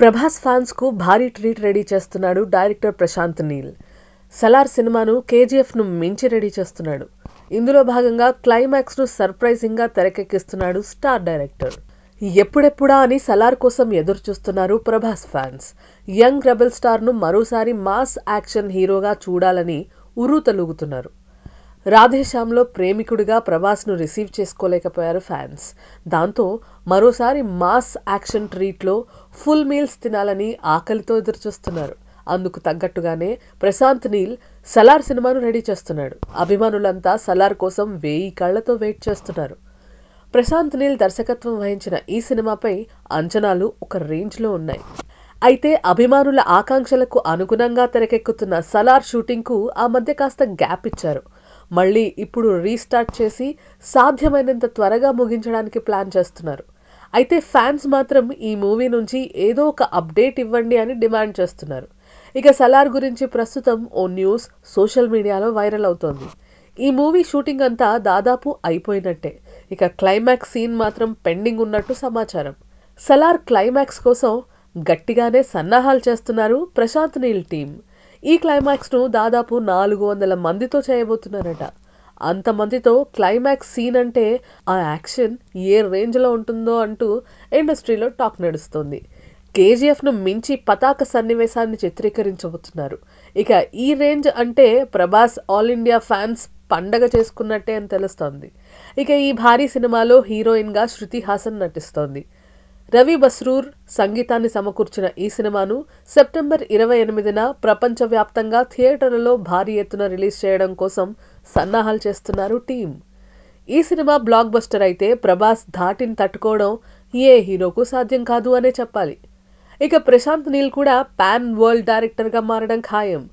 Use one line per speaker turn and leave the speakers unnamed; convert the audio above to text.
ప్రభాస్ ఫ్యాన్స్కు భారీ treat ready చేస్తున్నాడు డైరెక్టర్ ప్రశాంత్ నీల్ సలార్ సినిమాను కేజీఎఫ్ను మించి రెడీ చేస్తున్నాడు ఇందులో భాగంగా క్లైమాక్స్ను సర్ప్రైజింగ్గా తెరకెక్కిస్తున్నాడు స్టార్ డైరెక్టర్ ఎప్పుడెప్పుడా అని సలార్ కోసం ఎదురు చూస్తున్నారు ప్రభాస్ ఫ్యాన్స్ యంగ్ రెబెల్ స్టార్ను మరోసారి మాస్ యాక్షన్ హీరోగా చూడాలని ఉరు తలుగుతున్నారు రాధేశ్యామ్లో ప్రేమికుడిగా ప్రభాస్ను రిసీవ్ చేసుకోలేకపోయారు ఫ్యాన్స్ దాంతో మరోసారి మాస్ యాక్షన్ ట్రీట్లో ఫుల్ మీల్స్ తినాలని ఆకలితో ఎదురుచూస్తున్నారు అందుకు తగ్గట్టుగానే ప్రశాంత్ నీల్ సలార్ సినిమాను రెడీ చేస్తున్నాడు అభిమానులంతా సలార్ కోసం వేయి కళ్లతో వెయిట్ చేస్తున్నారు ప్రశాంత్ నీల్ దర్శకత్వం వహించిన ఈ సినిమాపై అంచనాలు ఒక రేంజ్లో ఉన్నాయి అయితే అభిమానుల ఆకాంక్షలకు అనుగుణంగా తెరకెక్కుతున్న సలార్ షూటింగ్కు ఆ మధ్య కాస్త గ్యాప్ ఇచ్చారు మళ్ళీ ఇప్పుడు రీస్టార్ట్ చేసి సాధ్యమైనంత త్వరగా ముగించడానికి ప్లాన్ చేస్తున్నారు అయితే ఫ్యాన్స్ మాత్రం ఈ మూవీ నుంచి ఏదో ఒక అప్డేట్ ఇవ్వండి అని డిమాండ్ చేస్తున్నారు ఇక సలార్ గురించి ప్రస్తుతం ఓ న్యూస్ సోషల్ మీడియాలో వైరల్ అవుతోంది ఈ మూవీ షూటింగ్ అంతా దాదాపు అయిపోయినట్టే ఇక క్లైమాక్స్ సీన్ మాత్రం పెండింగ్ ఉన్నట్టు సమాచారం సలార్ క్లైమాక్స్ కోసం గట్టిగానే సన్నాహాలు చేస్తున్నారు ప్రశాంత్ నీల్ టీం ఈ క్లైమాక్స్ను దాదాపు నాలుగు వందల మందితో చేయబోతున్నారట అంతమందితో క్లైమాక్స్ సీన్ అంటే ఆ యాక్షన్ ఏ రేంజ్లో ఉంటుందో అంటూ ఇండస్ట్రీలో టాక్ నడుస్తుంది కేజీఎఫ్ను మించి పతాక సన్నివేశాన్ని చిత్రీకరించబోతున్నారు ఇక ఈ రేంజ్ అంటే ప్రభాస్ ఆల్ ఇండియా ఫ్యాన్స్ పండగ చేసుకున్నట్టే అని తెలుస్తోంది ఇక ఈ భారీ సినిమాలో హీరోయిన్గా శృతి హాసన్ నటిస్తోంది రవి బస్రూర్ సంగీతాన్ని సమకూర్చిన ఈ సినిమాను సెప్టెంబర్ ఇరవై ఎనిమిదిన ప్రపంచవ్యాప్తంగా థియేటర్లలో భారీ ఎత్తున రిలీజ్ చేయడం కోసం సన్నాహాలు చేస్తున్నారు టీం ఈ సినిమా బ్లాక్ బస్టర్ అయితే ప్రభాస్ ధాటిని తట్టుకోవడం ఏ హీరోకు సాధ్యం కాదు అనే చెప్పాలి ఇక ప్రశాంత్ నీల్ కూడా పాన్ వరల్డ్ డైరెక్టర్గా మారడం ఖాయం